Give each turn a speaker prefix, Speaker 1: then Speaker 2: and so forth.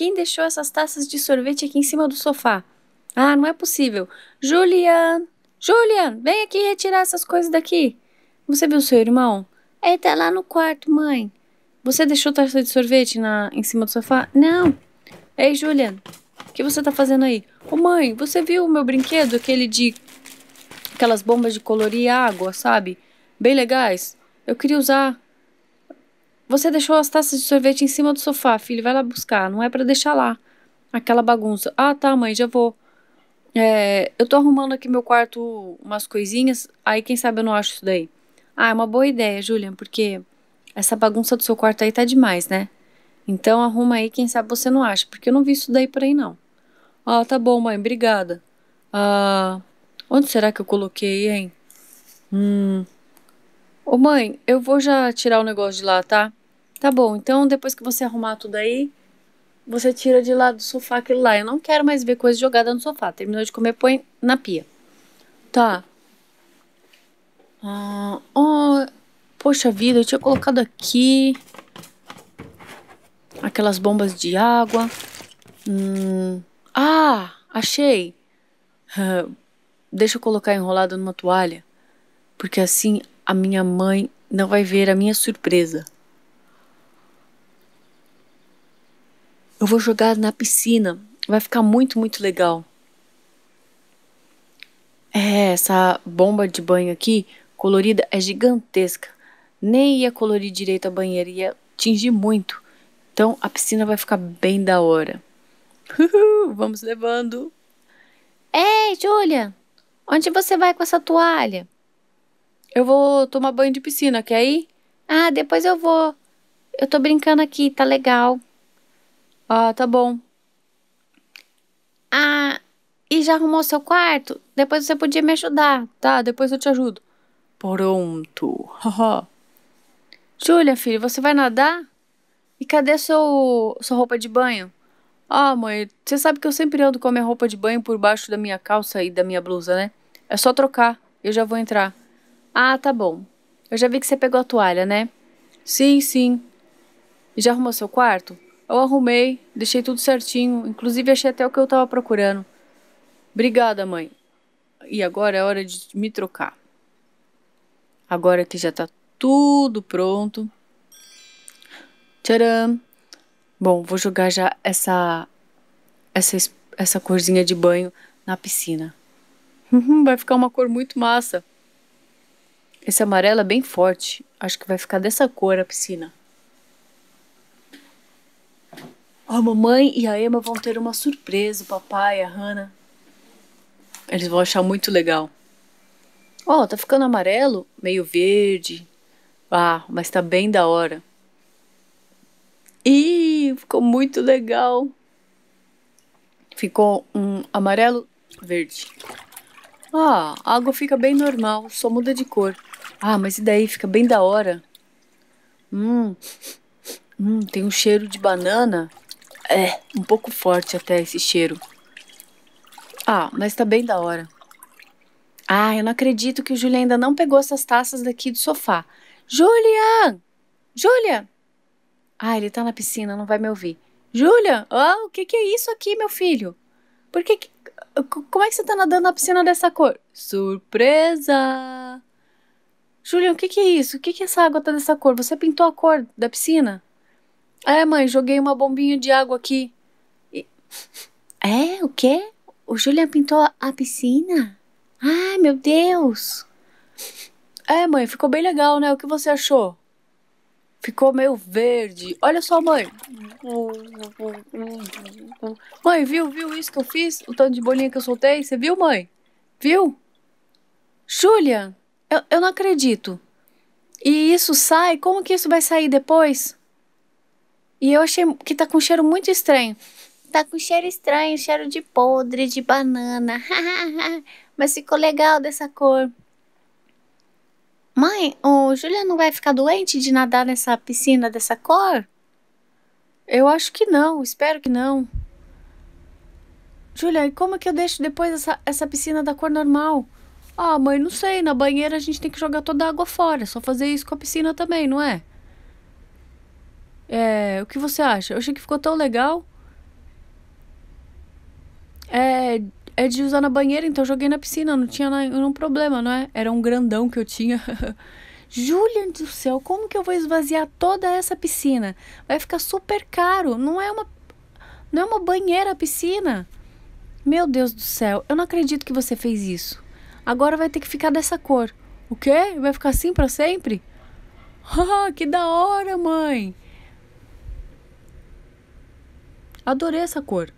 Speaker 1: Quem deixou essas taças de sorvete aqui em cima do sofá? Ah, não é possível. Julian! Julian, vem aqui retirar essas coisas daqui. Você viu seu irmão? Ele tá lá no quarto, mãe. Você deixou taça de sorvete na, em cima do sofá? Não. Ei, Julian, o que você tá fazendo aí? Ô, mãe, você viu o meu brinquedo? Aquele de. aquelas bombas de colorir água, sabe? Bem legais. Eu queria usar. Você deixou as taças de sorvete em cima do sofá, filho, vai lá buscar, não é para deixar lá. Aquela bagunça. Ah, tá, mãe, já vou. É, eu tô arrumando aqui meu quarto, umas coisinhas, aí quem sabe eu não acho isso daí. Ah, é uma boa ideia, Julian, porque essa bagunça do seu quarto aí tá demais, né? Então arruma aí, quem sabe você não acha, porque eu não vi isso daí por aí não. Ah, tá bom, mãe, obrigada. Ah, onde será que eu coloquei, hein? Hum. Ô, mãe, eu vou já tirar o negócio de lá, tá? Tá bom, então depois que você arrumar tudo aí, você tira de lá do sofá aquilo lá. Eu não quero mais ver coisa jogada no sofá. Terminou de comer, põe na pia. Tá. Ah, oh, poxa vida, eu tinha colocado aqui aquelas bombas de água. Hum, ah, achei. Uh, deixa eu colocar enrolado numa toalha, porque assim a minha mãe não vai ver a minha surpresa. Eu vou jogar na piscina. Vai ficar muito, muito legal. É, essa bomba de banho aqui, colorida, é gigantesca. Nem ia colorir direito a banheira, ia tingir muito. Então a piscina vai ficar bem da hora. Uhul, vamos levando. Ei, Julia, onde você vai com essa toalha? Eu vou tomar banho de piscina, quer ir? Ah, depois eu vou. Eu tô brincando aqui, tá legal. Ah, tá bom. Ah, e já arrumou seu quarto? Depois você podia me ajudar. Tá, depois eu te ajudo. Pronto. Júlia, filho, você vai nadar? E cadê seu, sua roupa de banho? Ah, mãe, você sabe que eu sempre ando com a minha roupa de banho por baixo da minha calça e da minha blusa, né? É só trocar, eu já vou entrar. Ah, tá bom. Eu já vi que você pegou a toalha, né? Sim, sim. E já arrumou seu quarto? Eu arrumei, deixei tudo certinho, inclusive achei até o que eu estava procurando. Obrigada, mãe. E agora é hora de me trocar. Agora que já está tudo pronto. Tcharam! Bom, vou jogar já essa, essa, essa corzinha de banho na piscina. Uhum, vai ficar uma cor muito massa. Esse amarelo é bem forte. Acho que vai ficar dessa cor a piscina. A mamãe e a Emma vão ter uma surpresa, o papai, a Hannah. Eles vão achar muito legal. Ó, oh, tá ficando amarelo, meio verde. Ah, mas tá bem da hora. Ih, ficou muito legal. Ficou um amarelo, verde. Ah, a água fica bem normal, só muda de cor. Ah, mas e daí? Fica bem da hora. Hum, hum tem um cheiro de banana. É, um pouco forte até esse cheiro. Ah, mas tá bem da hora. Ah, eu não acredito que o Julian ainda não pegou essas taças daqui do sofá. Julian! Julian! Ah, ele tá na piscina, não vai me ouvir. Julian! Oh, o que, que é isso aqui, meu filho? Por que, que Como é que você tá nadando na piscina dessa cor? Surpresa! Julian, o que, que é isso? O que, que essa água tá dessa cor? Você pintou a cor da piscina? É, mãe, joguei uma bombinha de água aqui. E... É, o quê? O Julian pintou a piscina? Ai, meu Deus! É, mãe, ficou bem legal, né? O que você achou? Ficou meio verde. Olha só, mãe. Mãe, viu? Viu isso que eu fiz? O tanto de bolinha que eu soltei? Você viu, mãe? Viu? Julian, eu, eu não acredito. E isso sai? Como que isso vai sair depois? E eu achei que tá com um cheiro muito estranho. Tá com cheiro estranho, cheiro de podre, de banana. Mas ficou legal dessa cor. Mãe, o Julia não vai ficar doente de nadar nessa piscina dessa cor? Eu acho que não, espero que não. Julia, e como é que eu deixo depois essa, essa piscina da cor normal? Ah, mãe, não sei. Na banheira a gente tem que jogar toda a água fora. É só fazer isso com a piscina também, não é? É, o que você acha? Eu achei que ficou tão legal. É, é de usar na banheira, então eu joguei na piscina, não tinha nenhum problema, não é? Era um grandão que eu tinha. Julian do céu, como que eu vou esvaziar toda essa piscina? Vai ficar super caro. Não é uma não é uma banheira a piscina. Meu Deus do céu, eu não acredito que você fez isso. Agora vai ter que ficar dessa cor. O quê? Vai ficar assim para sempre? Ah, que da hora, mãe. Adorei essa cor.